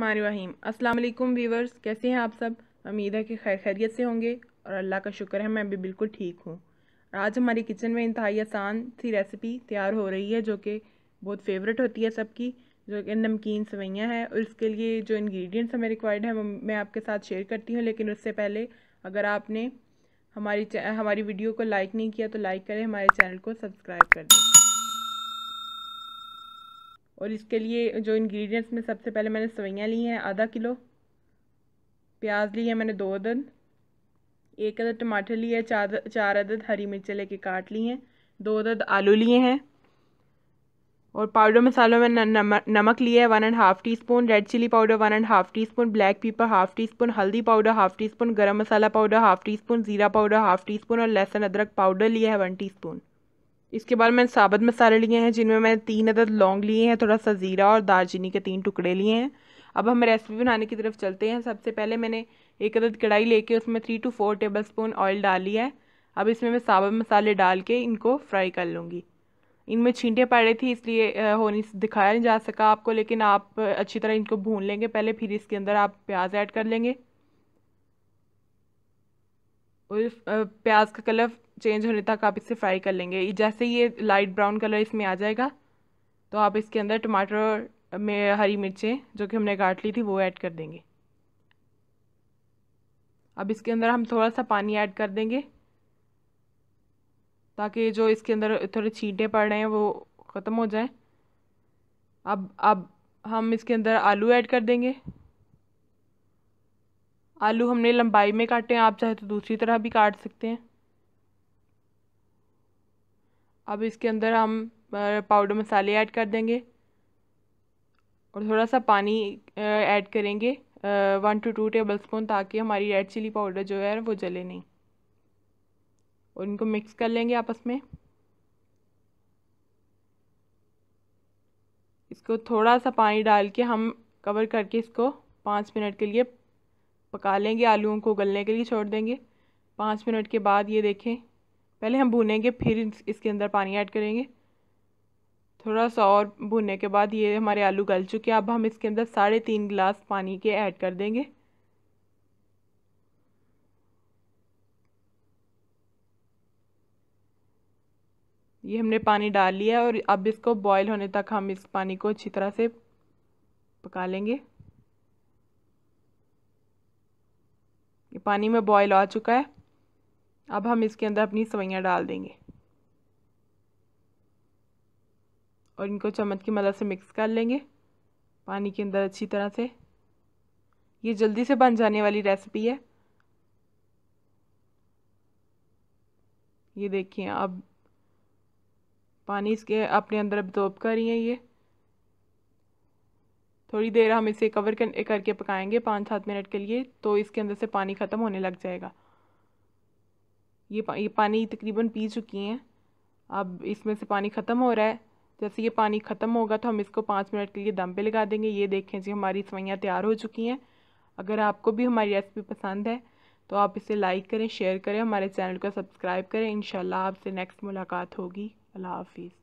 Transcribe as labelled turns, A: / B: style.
A: रहीम अस्सलाम वालेकुम व्यूवर्स कैसे हैं आप सब उम्मीद है कि खैर खैरियत से होंगे और अल्लाह का शुक्र है मैं भी बिल्कुल ठीक हूँ आज हमारी किचन में इंतहाई आसान सी रेसिपी तैयार हो रही है जो कि बहुत फेवरेट होती है सबकी जो कि नमकीन सवैयाँ हैं और इसके लिए जो इन्ग्रीडियंट्स हमें रिक्वायर्ड हैं वो मैं आपके साथ शेयर करती हूँ लेकिन उससे पहले अगर आपने हमारी हमारी वीडियो को लाइक नहीं किया तो लाइक करें हमारे चैनल को सब्सक्राइब कर दें और इसके लिए जो इंग्रेडिएंट्स में सबसे पहले मैंने सवैयाँ ली हैं आधा किलो प्याज ली है मैंने दो अदद एक अदद टमाटर लिए है चार चार अदद हरी मिर्चें लेके काट ली हैं दो अदद आलू लिए हैं और पाउडर मसालों में नमक नमक लिया है one and half teaspoon red chilli powder one and half teaspoon black pepper half teaspoon हल्दी powder half teaspoon garam masala powder half teaspoon ज़ीरा पाउडर हाफ़ टी स्पून और लहसुन अदरक पाउडर लिया है one tea spoon इसके बाद मैंने साबत मसाले लिए हैं जिनमें मैंने तीन अदद लौंग लिए हैं थोड़ा सा ज़ीरा और दालचीनी के तीन टुकड़े लिए हैं अब हम रेसिपी बनाने की तरफ चलते हैं सबसे पहले मैंने एक अदद कढ़ाई लेके उसमें three to four tablespoon oil डाल लिया है अब इसमें मैं साबुत मसाले डाल के इनको फ्राई कर लूँगी इनमें छींटे पड़े थी इसलिए नहीं दिखाया नहीं जा सका आपको लेकिन आप अच्छी तरह इनको भून लेंगे पहले फिर इसके अंदर आप प्याज ऐड कर लेंगे और प्याज का कलर चेंज होने तक आप इसे फ्राई कर लेंगे जैसे ये लाइट ब्राउन कलर इसमें आ जाएगा तो आप इसके अंदर टमाटर में हरी मिर्चें जो कि हमने काट ली थी वो ऐड कर देंगे अब इसके अंदर हम थोड़ा सा पानी ऐड कर देंगे ताकि जो इसके अंदर थोड़े छींटे पड़ रहे हैं वो ख़त्म हो जाए अब अब हम इसके अंदर आलू ऐड कर देंगे आलू हमने लंबाई में काटे हैं आप चाहे तो दूसरी तरह भी काट सकते हैं अब इसके अंदर हम पाउडर मसाले ऐड कर देंगे और थोड़ा सा पानी ऐड करेंगे one to two tablespoon ताकि हमारी रेड चिली पाउडर जो है वो जले नहीं और इनको मिक्स कर लेंगे आपस में इसको थोड़ा सा पानी डाल के हम कवर करके इसको पाँच मिनट के लिए पका लेंगे आलूओं को गलने के लिए छोड़ देंगे पाँच मिनट के बाद ये देखें पहले हम भुनेंगे फिर इसके अंदर पानी ऐड करेंगे थोड़ा सा और भुनने के बाद ये हमारे आलू गल चुके हैं अब हम इसके अंदर साढ़े तीन गिलास पानी के ऐड कर देंगे ये हमने पानी डाल लिया है और अब इसको बॉईल होने तक हम इस पानी को अच्छी तरह से पका लेंगे ये पानी में बॉईल आ चुका है अब हम इसके अंदर अपनी सवैयाँ डाल देंगे और इनको चम्मच की मदद से मिक्स कर लेंगे पानी के अंदर अच्छी तरह से ये जल्दी से बन जाने वाली रेसिपी है ये देखिए अब पानी इसके अपने अंदर अब्जॉर्ब कर रही है ये थोड़ी देर हम इसे कवर करके पकाएंगे पाँच सात मिनट के लिए तो इसके अंदर से पानी ख़त्म होने लग जाएगा ये पा, ये पानी तकरीबन पी चुकी हैं अब इसमें से पानी ख़त्म हो रहा है जैसे ये पानी ख़त्म होगा तो हम इसको पाँच मिनट के लिए दम पे लगा देंगे ये देखें जी हमारी सवैयाँ तैयार हो चुकी हैं अगर आपको भी हमारी रेसिपी पसंद है तो आप इसे लाइक करें शेयर करें हमारे चैनल को सब्सक्राइब करें इन आपसे नेक्स्ट मुलाकात होगी अल्लाह हाफिज़